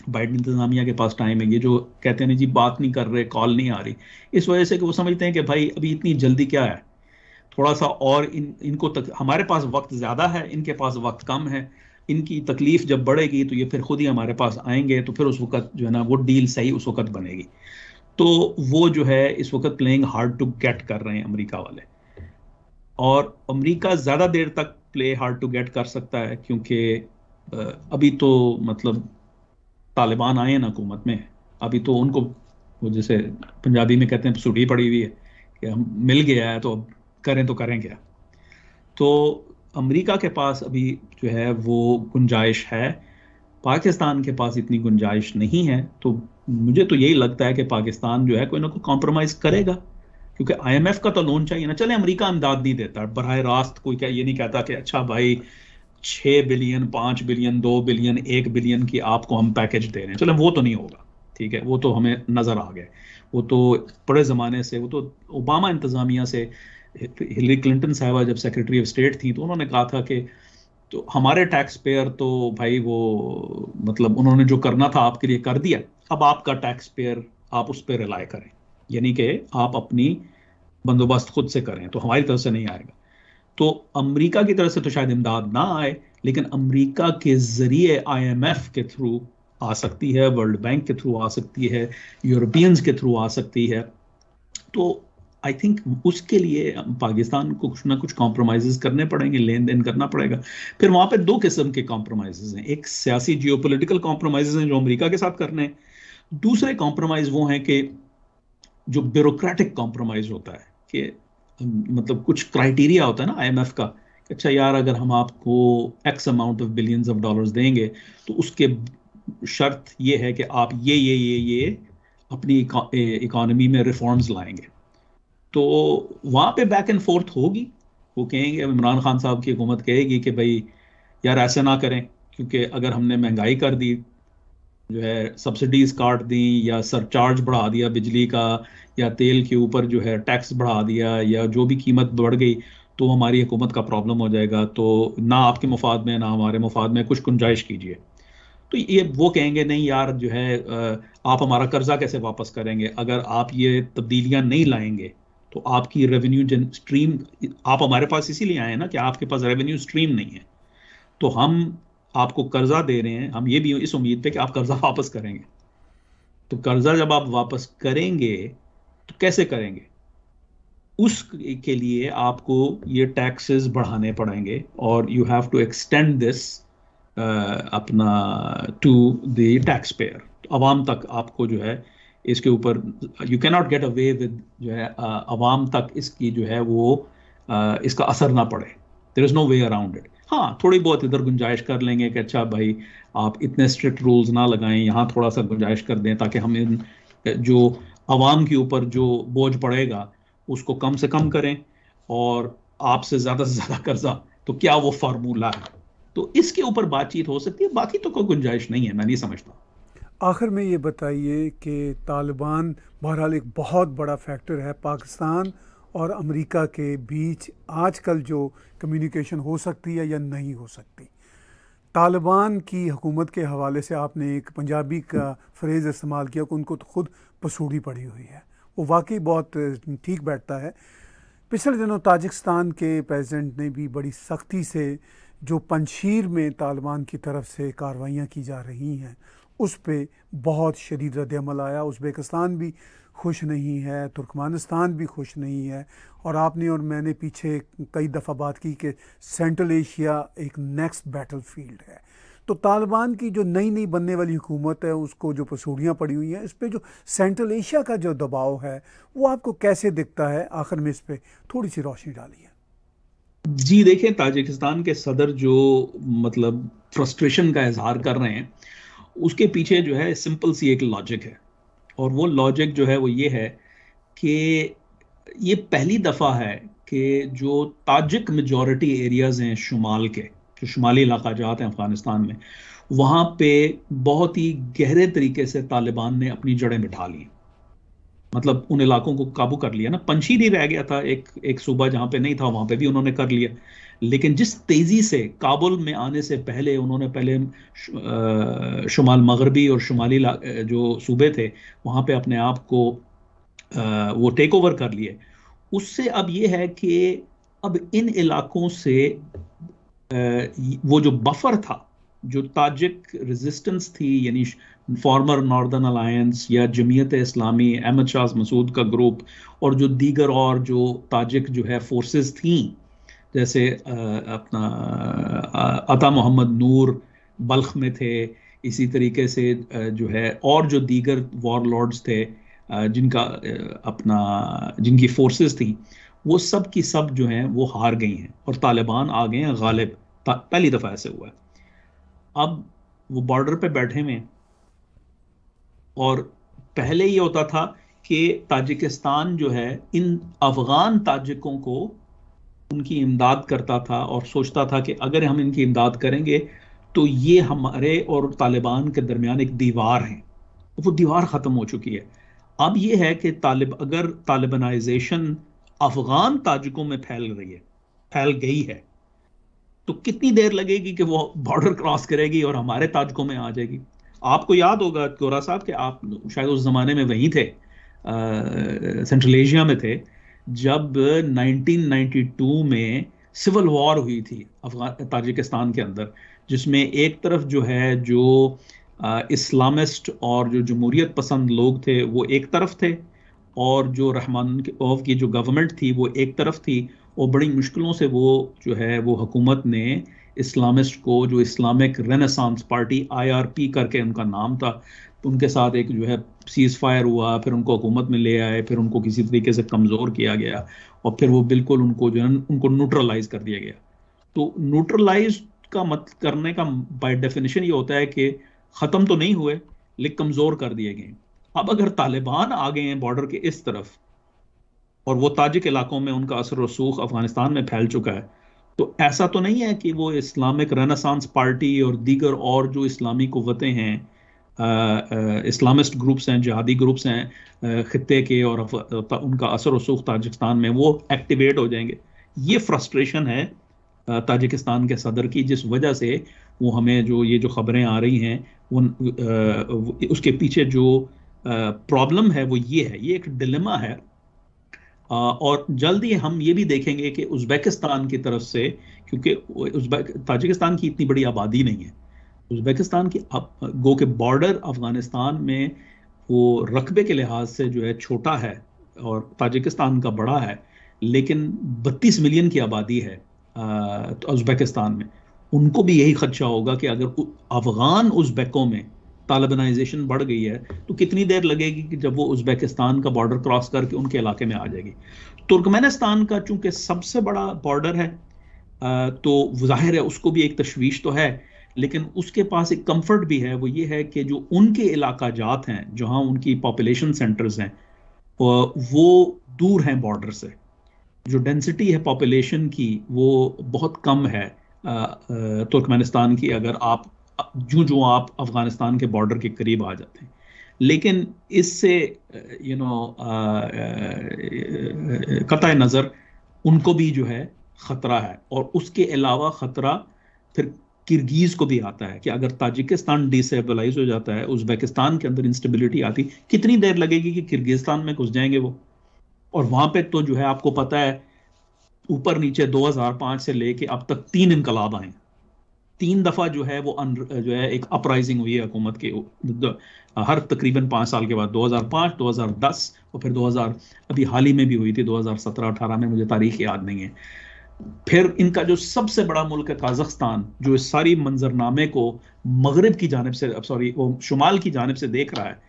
बाइडन इंतजामिया के पास टाइम है ये जो कहते हैं ना जी बात नहीं कर रहे कॉल नहीं आ रही इस वजह से कि वो समझते हैं कि भाई अभी इतनी जल्दी क्या है थोड़ा सा और इन इनको तक हमारे पास वक्त ज़्यादा है इनके पास वक्त कम है इनकी तकलीफ जब बढ़ेगी तो ये फिर खुद ही हमारे पास आएंगे तो फिर उस वक्त जो है ना वो डील सही उस वक्त बनेगी तो वो जो है इस वक्त प्लेइंग हार्ड टू गेट कर रहे हैं अमेरिका वाले और अमेरिका ज़्यादा देर तक प्ले हार्ड टू गेट कर सकता है क्योंकि अभी तो मतलब तालिबान आए हैं हुकूमत में अभी तो उनको वो जैसे पंजाबी में कहते हैं सुटी पड़ी हुई है कि हम मिल गया है तो अब करें तो करें क्या तो अमेरिका के पास अभी जो है वो गुंजाइश है पाकिस्तान के पास इतनी गुंजाइश नहीं है तो मुझे तो यही लगता है कि पाकिस्तान जो है कोई ना कोई कॉम्प्रोमाइज़ करेगा क्योंकि आईएमएफ का तो लोन चाहिए ना चले अमेरिका इमदाद नहीं देता बरह रास्त कोई क्या ये नहीं कहता कि अच्छा भाई छः बिलियन पाँच बिलियन दो बिलियन एक बिलियन की आपको हम पैकेज दे रहे हैं चलो वो तो नहीं होगा ठीक है वो तो हमें नज़र आ गए वो तो बड़े ज़माने से वो तो ओबामा इंतज़ामिया से हिलरी क्लिंटन साहबा जब सेक्रेटरी ऑफ स्टेट थी तो उन्होंने कहा था कि तो हमारे टैक्स पेयर तो भाई वो मतलब उन्होंने जो करना था आपके लिए कर दिया अब आपका टैक्स पेयर आप उस पर रिलाय करें यानी कि आप अपनी बंदोबस्त खुद से करें तो हमारी तरफ से नहीं आएगा तो अमेरिका की तरफ से तो शायद इमदाद ना आए लेकिन अमेरिका के ज़रिए आईएमएफ के थ्रू आ सकती है वर्ल्ड बैंक के थ्रू आ सकती है यूरोपियंस के थ्रू आ सकती है तो आई थिंक उसके लिए पाकिस्तान को कुछ ना कुछ कॉम्प्रोमाइज़ करने पड़ेंगे लेन देन करना पड़ेगा फिर वहां पे दो किस्म के कॉम्प्रोमाइज़ हैं एक सियासी जियो पोलिटिकल कॉम्प्रोमाइज़ हैं जो अमरीका के साथ करने हैं दूसरे कॉम्प्रोमाइज़ वो हैं कि जो ब्यूरोक्रेटिक कॉम्प्रोमाइज़ होता है कि मतलब कुछ क्राइटेरिया होता है ना आईएमएफ का अच्छा यार अगर हम आपको X amount of billions of dollars देंगे तो उसके शर्त ये है कि आप ये ये ये ये अपनी इकोनॉमी में रिफॉर्म्स लाएंगे तो वहाँ पे बैक एंड फोर्थ होगी वो कहेंगे इमरान खान साहब की हुकूमत कहेगी कि भाई यार ऐसा ना करें क्योंकि अगर हमने महंगाई कर दी जो है सब्सिडीज काट दी या सरचार्ज बढ़ा दिया बिजली का या तेल के ऊपर जो है टैक्स बढ़ा दिया या जो भी कीमत बढ़ गई तो हमारी हुकूमत का प्रॉब्लम हो जाएगा तो ना आपके मुफाद में ना हमारे मुफाद में कुछ गुंजाइश कीजिए तो ये वो कहेंगे नहीं यार जो है आप हमारा कर्जा कैसे वापस करेंगे अगर आप ये तब्दीलियां नहीं लाएंगे तो आपकी रेवेन्यू जन स्ट्रीम आप हमारे पास इसीलिए आए हैं ना कि आपके पास रेवेन्यू स्ट्रीम नहीं है तो हम आपको कर्जा दे रहे हैं हम ये भी इस उम्मीद पे कि आप कर्जा वापस करेंगे तो कर्जा जब आप वापस करेंगे तो कैसे करेंगे उस के लिए आपको ये टैक्सेस बढ़ाने पड़ेंगे और you have to extend this अपना टू द टैक्स पेयर तो आवाम तक आपको जो है इसके ऊपर you not get away with जो है uh, आवाम तक इसकी जो है वो uh, इसका असर ना पड़े there is no way around it हाँ थोड़ी बहुत इधर गुंजाइश कर लेंगे कि अच्छा भाई आप इतने स्ट्रिक्ट रूल्स ना लगाएं यहाँ थोड़ा सा गुंजाइश कर दें ताकि हम इन जो आवाम के ऊपर जो बोझ पड़ेगा उसको कम से कम करें और आपसे ज़्यादा से ज़्यादा कर्जा तो क्या वो फार्मूला है तो इसके ऊपर बातचीत हो सकती है बाकी तो कोई गुंजाइश नहीं है मैं नहीं समझता आखिर में ये बताइए कि तालिबान बहरहाल एक बहुत बड़ा फैक्टर है पाकिस्तान और अमेरिका के बीच आजकल जो कम्युनिकेशन हो सकती है या नहीं हो सकती तालिबान की हुकूमत के हवाले से आपने एक पंजाबी का फ्रेज़ इस्तेमाल किया कि उनको तो खुद पसूड़ी पड़ी हुई है वो वाकई बहुत ठीक बैठता है पिछले दिनों ताजिकस्तान के प्रेसिडेंट ने भी बड़ी सख्ती से जो पंशीर में तालिबान की तरफ से कार्रवाइयाँ की जा रही हैं उस पर बहुत शदीद रद्दमल आया उज़्बेकिस्तान भी खुश नहीं है तुर्कमानिस्तान भी खुश नहीं है और आपने और मैंने पीछे कई दफ़ा बात की कि सेंट्रल एशिया एक नेक्स्ट बैटल फील्ड है तो तालिबान की जो नई नई बनने वाली हुकूमत है उसको जो पसूड़ियाँ पड़ी हुई हैं इस पर जो सेंट्रल एशिया का जो दबाव है वो आपको कैसे दिखता है आखिर में इस पर थोड़ी सी रोशनी डाली है जी देखिए ताजिकिस्तान के सदर जो मतलब फ्रस्ट्रेशन का इजहार कर रहे हैं उसके पीछे जो है सिंपल सी एक लॉजिक है और वो लॉजिक जो है वो ये है कि ये पहली दफ़ा है कि जो ताजिक मेजॉरिटी एरियाज़ हैं शुमाल के जो शुमाली इलाका जात हैं अफ़गानिस्तान में वहाँ पे बहुत ही गहरे तरीके से तालिबान ने अपनी जड़ें बिठा ली मतलब उन इलाकों को काबू कर लिया ना पंछी नहीं रह गया था एक एक सूबा जहाँ पे नहीं था वहाँ पे भी उन्होंने कर लिया लेकिन जिस तेज़ी से काबुल में आने से पहले उन्होंने पहले शुमाल मगरबी और शुमाली जो सूबे थे वहाँ पे अपने आप को वो टेक ओवर कर लिए उससे अब ये है कि अब इन इलाकों से वो जो बफर था जो ताजिक रेजिस्टेंस थी यानी फॉर्मर नॉर्दर्न अलायंस या जमीयत इस्लामी अहमद शाह मसूद का ग्रुप और जो दीगर और जो ताजिक जो है फोर्सेस थी जैसे अपना अता मोहम्मद नूर बल्ख में थे इसी तरीके से जो है और जो दीगर वॉर लॉर्ड्स थे जिनका अपना जिनकी फोर्सेस थी वो सब की सब जो हैं वो हार गई हैं और तालिबान आ गए हैं गालिब पहली दफ़ा ऐसे हुआ है अब वो बॉर्डर पे बैठे हुए हैं और पहले ये होता था कि ताजिकिस्तान जो है इन अफगान ताजिकों को उनकी इमदाद करता था और सोचता था कि अगर हम इनकी इमदाद करेंगे तो ये हमारे और तालिबान के दरमियान एक दीवार है वो दीवार ख़त्म हो चुकी है अब ये है कि तालिब अगर तालिबानाइजेशन अफगान ताजिकों में फैल रही है फैल गई है तो कितनी देर लगेगी कि वो बॉर्डर क्रॉस करेगी और हमारे ताजकों में आ जाएगी आपको याद होगा कोरा साहब कि आप शायद उस ज़माने में वहीं थे सेंट्रल एशिया में थे जब 1992 में सिविल वॉर हुई थी अफगान ताजिकिस्तान के अंदर जिसमें एक तरफ जो है जो इस्लामिस्ट और जो जमहूरियत पसंद लोग थे वो एक तरफ थे और जो रहमान ओफ की जो गवर्नमेंट थी वो एक तरफ थी और बड़ी मुश्किलों से वो जो है वो हुकूमत ने इस्लामिस्ट को जो इस्लामिक रेनेसांस पार्टी आईआरपी करके उनका नाम था उनके साथ एक जो है सीज फायर हुआ फिर उनको हुकूमत में ले आए फिर उनको किसी तरीके से कमज़ोर किया गया और फिर वो बिल्कुल उनको जो है उनको न्यूट्रलाइज कर दिया गया तो न्यूट्रलाइज का मत करने का बाय डेफिनेशन ये होता है कि ख़त्म तो नहीं हुए लेकिन कमज़ोर कर दिए गए अब अगर तालिबान आ गए हैं बॉर्डर के इस तरफ और वो ताजिक इलाकों में उनका असर रसूख अफगानिस्तान में फैल चुका है तो ऐसा तो नहीं है कि वो इस्लामिक रेनासांस पार्टी और दीगर और जो इस्लामी कुतें हैं इस्लामिस्ट ग्रुप्स हैं जहादी ग्रुप्स हैं ख़त्े के और उनका असर वसूख ताजिकस्तान में वो एक्टिवेट हो जाएंगे ये फ्रस्ट्रेशन है ताजिकिस्तान के सदर की जिस वजह से वो हमें जो ये जो खबरें आ रही हैं उन उसके पीछे जो प्रॉब्लम है वो ये है ये एक डिलेमा है और जल्द ही हम ये भी देखेंगे कि उज़्बेकिस्तान की तरफ से क्योंकि उज़्बेक ताजिकिस्तान की इतनी बड़ी आबादी नहीं है उज्बेकिस्तान की गो के बॉर्डर अफगानिस्तान में वो रकबे के लिहाज से जो है छोटा है और ताजिकिस्तान का बड़ा है लेकिन 32 मिलियन की आबादी है तो उज्बेकिस्तान में उनको भी यही खदशा होगा कि अगर अफगान उज्बेकों में तालिबानाइजेशन बढ़ गई है तो कितनी देर लगेगी कि जब वो उज्बेकिस्तान का बॉर्डर क्रॉस करके उनके इलाके में आ जाएगी तुर्कमेनिस्तान का चूंकि सबसे बड़ा बॉर्डर है तो जाहिर है उसको भी एक तशवीश तो है लेकिन उसके पास एक कंफर्ट भी है वो ये है कि जो उनके इलाका जात हैं जहाँ उनकी पॉपुलेशन सेंटर्स हैं वो दूर हैं बॉर्डर से जो डेंसिटी है पॉपुलेशन की वो बहुत कम है तुर्कमेनिस्तान की अगर आप जो जो आप अफ़गानिस्तान के बॉर्डर के करीब आ जाते हैं लेकिन इससे यू नो कत नज़र उनको भी जो है ख़तरा है और उसके अलावा ख़तरा फिर किर्गीज को भी आता है कि अगर ताजिकिस्तान डिसेबलाइज हो जाता है उज्बेकिस्तान के अंदर इंस्टेबिलिटी आती कितनी देर लगेगी कि किर्गिस्तान में घुस जाएंगे वो और वहां पे तो जो है आपको पता है ऊपर नीचे 2005 से लेके अब तक तीन इनकलाब आए तीन दफा जो है वो अन, जो है एक अपराइजिंग हुई है हुकूमत के हर तकरीबन पांच साल के बाद 2005 2010 और फिर 2000 अभी हाल ही में भी हुई थी 2017-18 में मुझे तारीख याद नहीं है फिर इनका जो सबसे बड़ा मुल्क है काजखस्तान जो इस सारी मंजरनामे को मगरब की जानब से सॉरी वो शुमाल की जानब से देख रहा है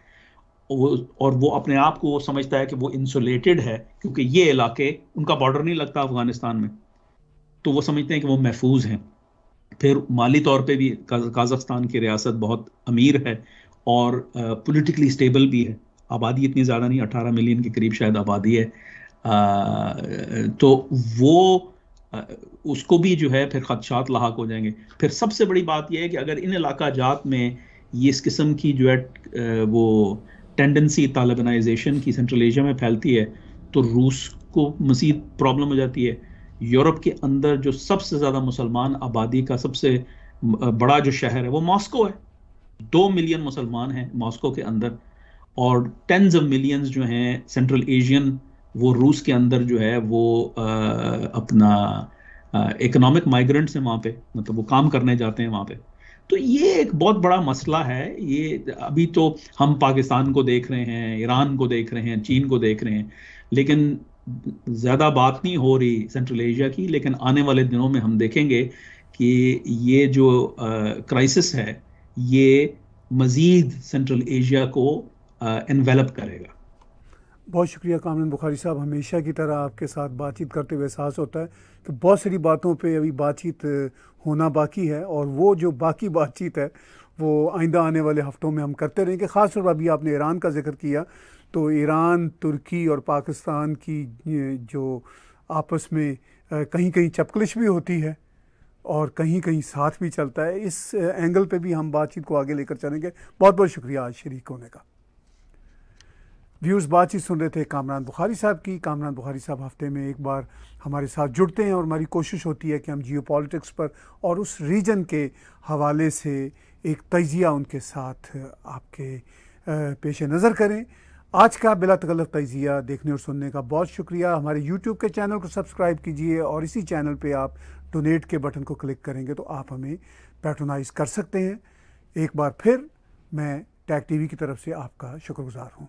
वो और वो अपने आप को वो समझता है कि वो इंसुलेटेड है क्योंकि ये इलाके उनका बॉर्डर नहीं लगता अफगानिस्तान में तो वो समझते हैं कि वो महफूज हैं फिर माली तौर पे भी काजखस्तान की रियासत बहुत अमीर है और पॉलिटिकली स्टेबल भी है आबादी इतनी ज़्यादा नहीं 18 मिलियन के करीब शायद आबादी है आ, तो वो उसको भी जो है फिर खदशात लाक हो जाएंगे फिर सबसे बड़ी बात यह है कि अगर इन इलाका जात में ये इस किस्म की जो है वो टेंडेंसी तालिबानाइजेशन की सेंट्रल एशिया में फैलती है तो रूस को मज़ीद प्रॉब्लम हो जाती है यूरोप के अंदर जो सबसे ज़्यादा मुसलमान आबादी का सबसे बड़ा जो शहर है वो मॉस्को है दो मिलियन मुसलमान हैं मॉस्को के अंदर और टेंस ऑफ मिलियंस जो हैं सेंट्रल एशियन वो रूस के अंदर जो है वो आ, अपना इकोनॉमिक माइग्रेंट्स हैं वहाँ पे मतलब वो काम करने जाते हैं वहाँ पे तो ये एक बहुत बड़ा मसला है ये अभी तो हम पाकिस्तान को देख रहे हैं ईरान को देख रहे हैं चीन को देख रहे हैं लेकिन ज़्यादा बात नहीं हो रही सेंट्रल एशिया की लेकिन आने वाले दिनों में हम देखेंगे कि ये जो क्राइसिस है ये मज़ीद सेंट्रल एशिया को इन्वेलप करेगा बहुत शुक्रिया कामरान बुखारी साहब हमेशा की तरह आपके साथ बातचीत करते हुए एहसास होता है कि बहुत सारी बातों पे अभी बातचीत होना बाकी है और वो जो बाकी बातचीत है वो आइंदा आने वाले हफ्तों में हम करते रहेंगे ख़ासतौर पर अभी आपने ईरान का जिक्र किया तो ईरान तुर्की और पाकिस्तान की जो आपस में कहीं कहीं चपकलिश भी होती है और कहीं कहीं साथ भी चलता है इस एंगल पे भी हम बातचीत को आगे लेकर चलेंगे बहुत बहुत शुक्रिया आज शरीक होने का व्यूज़ बातचीत सुन रहे थे कामरान बुखारी साहब की कामरान बुखारी साहब हफ्ते में एक बार हमारे साथ जुड़ते हैं और हमारी कोशिश होती है कि हम जियो पर और उस रीजन के हवाले से एक तजिया उनके साथ आपके पेश नज़र करें आज का बिला तकल्फ तजिया देखने और सुनने का बहुत शुक्रिया हमारे यूट्यूब के चैनल को सब्सक्राइब कीजिए और इसी चैनल पर आप डोनेट के बटन को क्लिक करेंगे तो आप हमें पैट्रोनाइज कर सकते हैं एक बार फिर मैं टैग टीवी की तरफ से आपका शुक्रगुजार हूँ